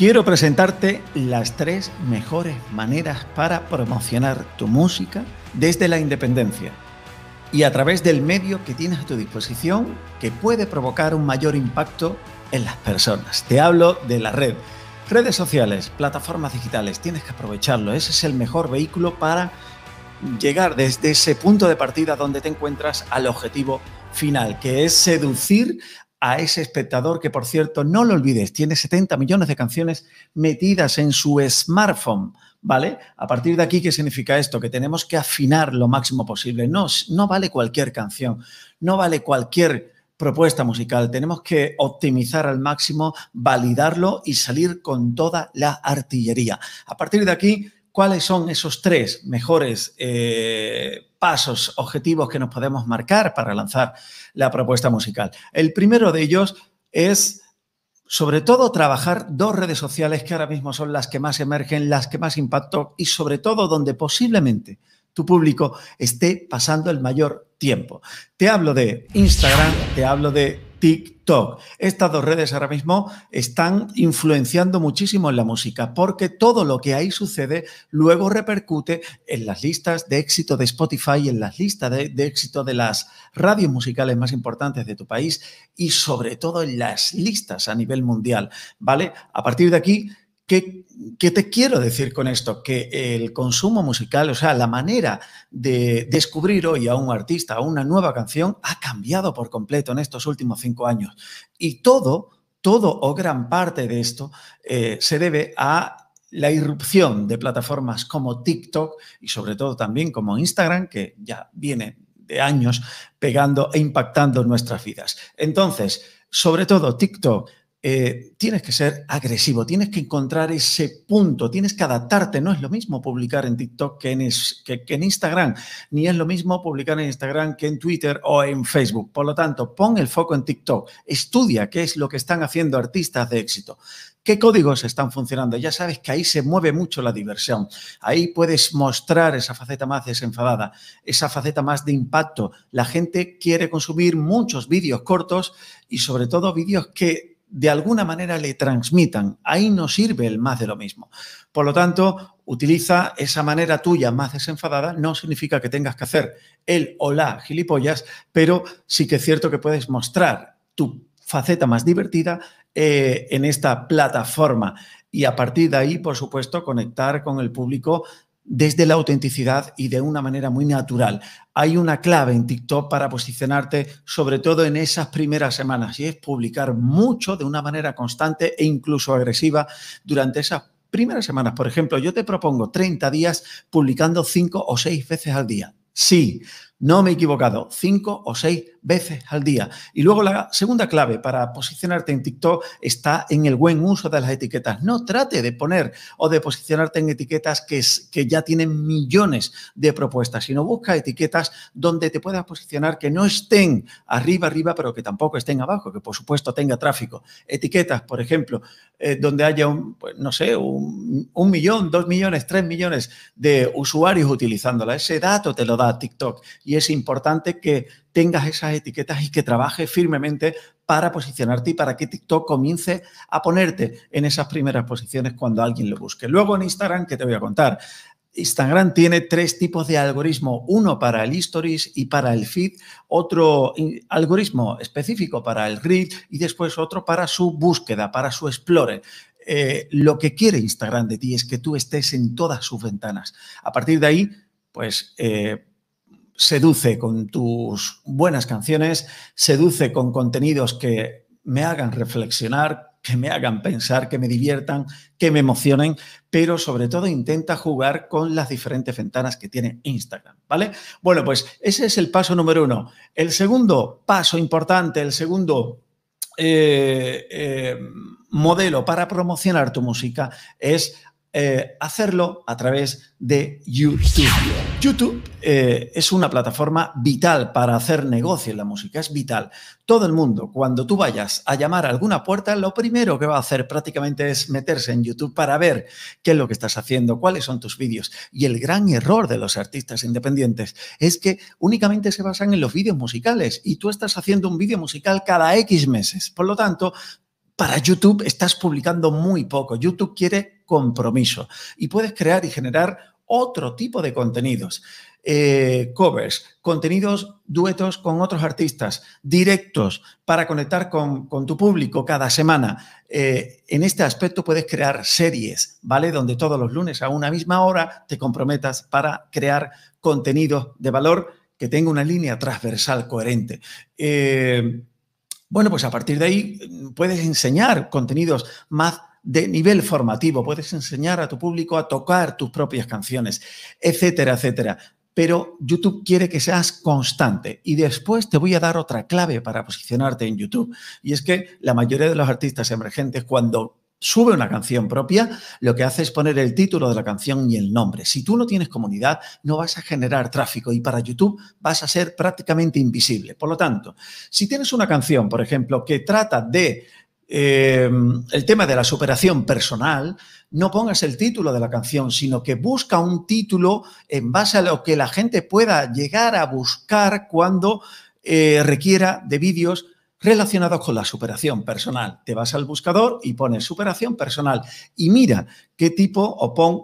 Quiero presentarte las tres mejores maneras para promocionar tu música desde la independencia y a través del medio que tienes a tu disposición que puede provocar un mayor impacto en las personas. Te hablo de la red. Redes sociales, plataformas digitales, tienes que aprovecharlo. Ese es el mejor vehículo para llegar desde ese punto de partida donde te encuentras al objetivo final, que es seducir a ese espectador que, por cierto, no lo olvides, tiene 70 millones de canciones metidas en su smartphone, ¿vale? A partir de aquí, ¿qué significa esto? Que tenemos que afinar lo máximo posible. No, no vale cualquier canción, no vale cualquier propuesta musical. Tenemos que optimizar al máximo, validarlo y salir con toda la artillería. A partir de aquí, cuáles son esos tres mejores eh, pasos, objetivos que nos podemos marcar para lanzar la propuesta musical. El primero de ellos es, sobre todo, trabajar dos redes sociales que ahora mismo son las que más emergen, las que más impacto y, sobre todo, donde posiblemente tu público esté pasando el mayor tiempo. Te hablo de Instagram, te hablo de TikTok. Estas dos redes ahora mismo están influenciando muchísimo en la música porque todo lo que ahí sucede luego repercute en las listas de éxito de Spotify, en las listas de, éxito de las radios musicales más importantes de tu país y sobre todo en las listas a nivel mundial. ¿Vale? A partir de aquí ¿Qué, te quiero decir con esto? Que el consumo musical, o sea, la manera de descubrir hoy a un artista, a una nueva canción, ha cambiado por completo en estos últimos cinco años. Y todo, todo o gran parte de esto eh, se debe a la irrupción de plataformas como TikTok y sobre todo también como Instagram, que ya viene de años pegando e impactando nuestras vidas. Entonces, sobre todo TikTok, eh, tienes que ser agresivo, tienes que encontrar ese punto, tienes que adaptarte. No es lo mismo publicar en TikTok que en, que en Instagram, ni es lo mismo publicar en Instagram que en Twitter o en Facebook. Por lo tanto, pon el foco en TikTok, estudia qué es lo que están haciendo artistas de éxito qué códigos están funcionando. Ya sabes que ahí se mueve mucho la diversión. Ahí puedes mostrar esa faceta más desenfadada, esa faceta más de impacto. La gente quiere consumir muchos vídeos cortos y sobre todo vídeos que de alguna manera le transmitan. Ahí no sirve el más de lo mismo. Por lo tanto, utiliza esa manera tuya más desenfadada. No significa que tengas que hacer el o la gilipollas, pero sí que es cierto que puedes mostrar tu faceta más divertida eh, en esta plataforma. Y a partir de ahí, por supuesto, conectar con el público desde la autenticidad y de una manera muy natural. Hay una clave en TikTok para posicionarte, sobre todo en esas primeras semanas, y es publicar mucho de una manera constante e incluso agresiva durante esas primeras semanas. Por ejemplo, yo te propongo 30 días publicando 5 o 6 veces al día. Sí, no me he equivocado, cinco o seis veces al día. Y luego la segunda clave para posicionarte en TikTok está en el buen uso de las etiquetas. No trate de poner o de posicionarte en etiquetas que, que ya tienen millones de propuestas, sino busca etiquetas donde te puedas posicionar que no estén arriba, arriba, pero que tampoco estén abajo, que por supuesto tenga tráfico. Etiquetas, por ejemplo, eh, donde haya un, pues, no sé, un, millón, dos millones, tres millones de usuarios utilizándola. Ese dato te lo da TikTok y es importante que tengas esas etiquetas y que trabajes firmemente para posicionarte y para que TikTok comience a ponerte en esas primeras posiciones cuando alguien lo busque. Luego en Instagram, que te voy a contar, Instagram tiene tres tipos de algoritmo, uno para el stories y para el feed, otro algoritmo específico para el grid y después otro para su búsqueda, para su explore. Eh, lo que quiere Instagram de ti es que tú estés en todas sus ventanas. A partir de ahí, pues eh, seduce con tus buenas canciones, seduce con contenidos que me hagan reflexionar, que me hagan pensar, que me diviertan, que me emocionen, pero sobre todo intenta jugar con las diferentes ventanas que tiene Instagram, ¿vale? Bueno, pues ese es el paso número uno. El segundo paso importante, el segundo eh, eh, modelo para promocionar tu música es eh, hacerlo a través de YouTube. YouTube eh, es una plataforma vital para hacer negocio en la música, es vital. Todo el mundo, cuando tú vayas a llamar a alguna puerta, lo primero que va a hacer prácticamente es meterse en YouTube para ver qué es lo que estás haciendo, cuáles son tus vídeos. Y el gran error de los artistas independientes es que únicamente se basan en los vídeos musicales y tú estás haciendo un vídeo musical cada X meses. Por lo tanto, para YouTube estás publicando muy poco. YouTube quiere compromiso y puedes crear y generar otro tipo de contenidos. Eh, covers, contenidos, duetos con otros artistas, directos para conectar con, tu público cada semana. Eh, en este aspecto puedes crear series, ¿vale? Donde todos los lunes a una misma hora te comprometas para crear contenidos de valor que tenga una línea transversal coherente. Eh, bueno, pues a partir de ahí mm, puedes enseñar contenidos más de nivel formativo, puedes enseñar a tu público a tocar tus propias canciones, etcétera, etcétera. Pero YouTube quiere que seas constante. Y después te voy a dar otra clave para posicionarte en YouTube. Y es que la mayoría de los artistas emergentes, cuando sube una canción propia, lo que hace es poner el título de la canción y el nombre. Si tú no tienes comunidad, no vas a generar tráfico y para YouTube vas a ser prácticamente invisible. Por lo tanto, si tienes una canción, por ejemplo, que trata de Em, el tema de la superación personal, no pongas el título de la canción, sino que busca un título en base a lo que la gente pueda llegar a buscar cuando eh, requiera de vídeos relacionados con la superación personal. Te vas al buscador y pones superación personal y mira qué tipo o pon...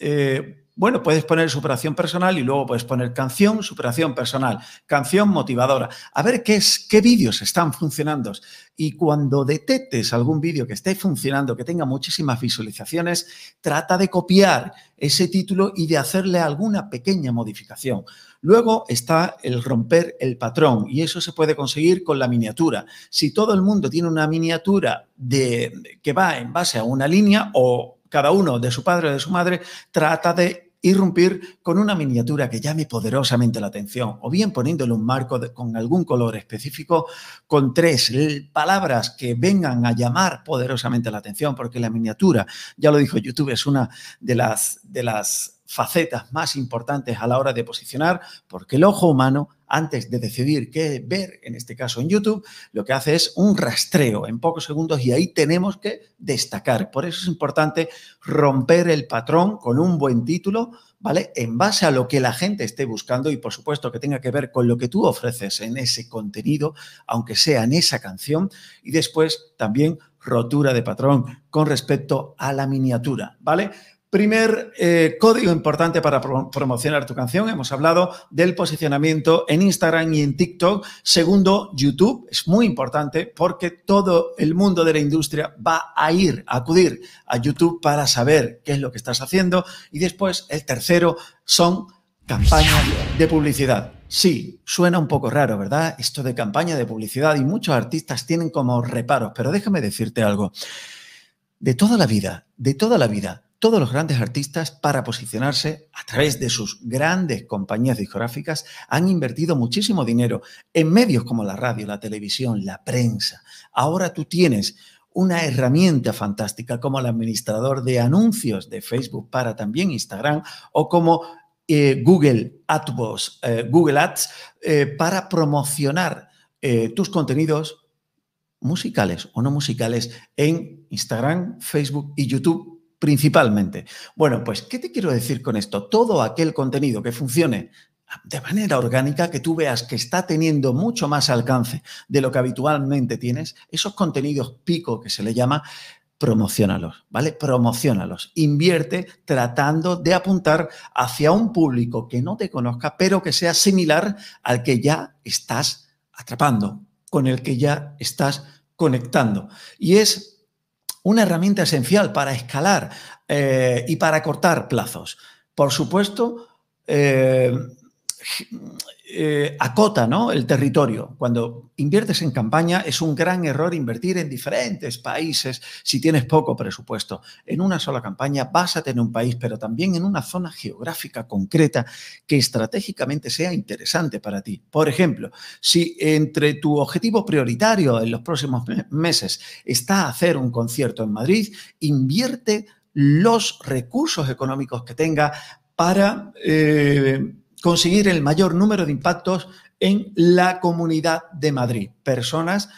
Eh, bueno, puedes poner superación personal y luego puedes poner canción, superación personal, canción motivadora. A ver qué, es, qué vídeos están funcionando. Y cuando detectes algún vídeo que esté funcionando, que tenga muchísimas visualizaciones, trata de copiar ese título y de hacerle alguna pequeña modificación. Luego está el romper el patrón y eso se puede conseguir con la miniatura. Si todo el mundo tiene una miniatura de, que va en base a una línea o cada uno de su padre o de su madre, trata de irrumpir con una miniatura que llame poderosamente la atención, o bien poniéndole un marco con algún color específico, con tres palabras que vengan a llamar poderosamente la atención, porque la miniatura, ya lo dijo YouTube, es una de las, de las facetas más importantes a la hora de posicionar, porque el ojo humano, antes de decidir qué ver, en este caso en YouTube, lo que hace es un rastreo en pocos segundos y ahí tenemos que destacar. Por eso es importante romper el patrón con un buen título, ¿vale? En base a lo que la gente esté buscando y por supuesto que tenga que ver con lo que tú ofreces en ese contenido, aunque sea en esa canción, y después también rotura de patrón con respecto a la miniatura, ¿vale? Primer eh, código importante para promocionar tu canción. Hemos hablado del posicionamiento en Instagram y en TikTok. Segundo, YouTube. Es muy importante porque todo el mundo de la industria va a ir, a acudir a YouTube para saber qué es lo que estás haciendo. Y después, el tercero son campañas de publicidad. Sí, suena un poco raro, ¿verdad? Esto de campaña de publicidad y muchos artistas tienen como reparos, pero déjame decirte algo. De toda la vida, de toda la vida, todos los grandes artistas para posicionarse a través de sus grandes compañías discográficas han invertido muchísimo dinero en medios como la radio, la televisión, la prensa. Ahora tú tienes una herramienta fantástica como el administrador de anuncios de Facebook para también Instagram o como eh, Google eh, Google Ads, eh, para promocionar tus contenidos musicales o no musicales en Instagram, Facebook y YouTube principalmente. Bueno, pues, ¿qué te quiero decir con esto? Todo aquel contenido que funcione de manera orgánica, que tú veas que está teniendo mucho más alcance de lo que habitualmente tienes, esos contenidos pico que se le llama, promocionalos, ¿vale? Promocionalos. Invierte tratando de apuntar hacia un público que no te conozca, pero que sea similar al que ya estás atrapando, con el que ya estás conectando. Y es una herramienta esencial para escalar eh, y para cortar plazos. Por supuesto, eh, eh, acota ¿no? el territorio. Cuando inviertes en campaña es un gran error invertir en diferentes países si tienes poco presupuesto. En una sola campaña básate en un país, pero también en una zona geográfica concreta que estratégicamente sea interesante para ti. Por ejemplo, si entre tu objetivo prioritario en los próximos meses está hacer un concierto en Madrid, invierte los recursos económicos que tenga para... Eh, conseguir el mayor número de impactos en la comunidad de Madrid. Personas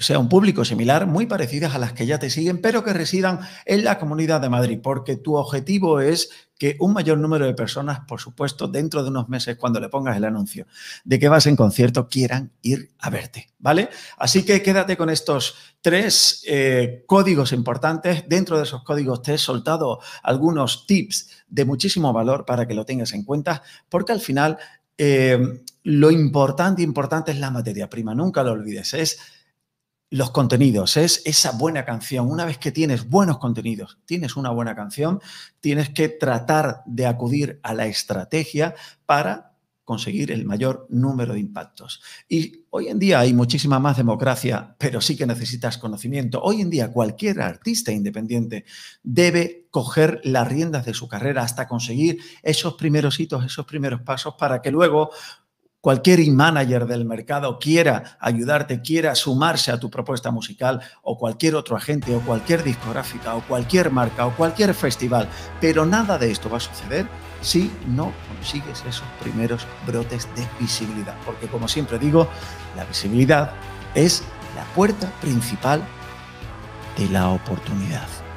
sea un público similar, muy parecidas a las que ya te siguen, pero que residan en la Comunidad de Madrid, porque tu objetivo es que un mayor número de personas, por supuesto, dentro de unos meses, cuando le pongas el anuncio de que vas en concierto, quieran ir a verte, ¿vale? Así que quédate con estos tres eh, códigos importantes. Dentro de esos códigos te he soltado algunos tips de muchísimo valor para que lo tengas en cuenta, porque al final eh, lo importante, importante es la materia prima, nunca lo olvides, es los contenidos, es esa buena canción. Una vez que tienes buenos contenidos, tienes una buena canción, tienes que tratar de acudir a la estrategia para conseguir el mayor número de impactos. Y hoy en día hay muchísima más democracia, pero sí que necesitas conocimiento. Hoy en día cualquier artista independiente debe coger las riendas de su carrera hasta conseguir esos primeros hitos, esos primeros pasos para que luego cualquier manager del mercado quiera ayudarte, quiera sumarse a tu propuesta musical o cualquier otro agente o cualquier discográfica o cualquier marca o cualquier festival. Pero nada de esto va a suceder si no consigues esos primeros brotes de visibilidad. Porque como siempre digo, la visibilidad es la puerta principal de la oportunidad.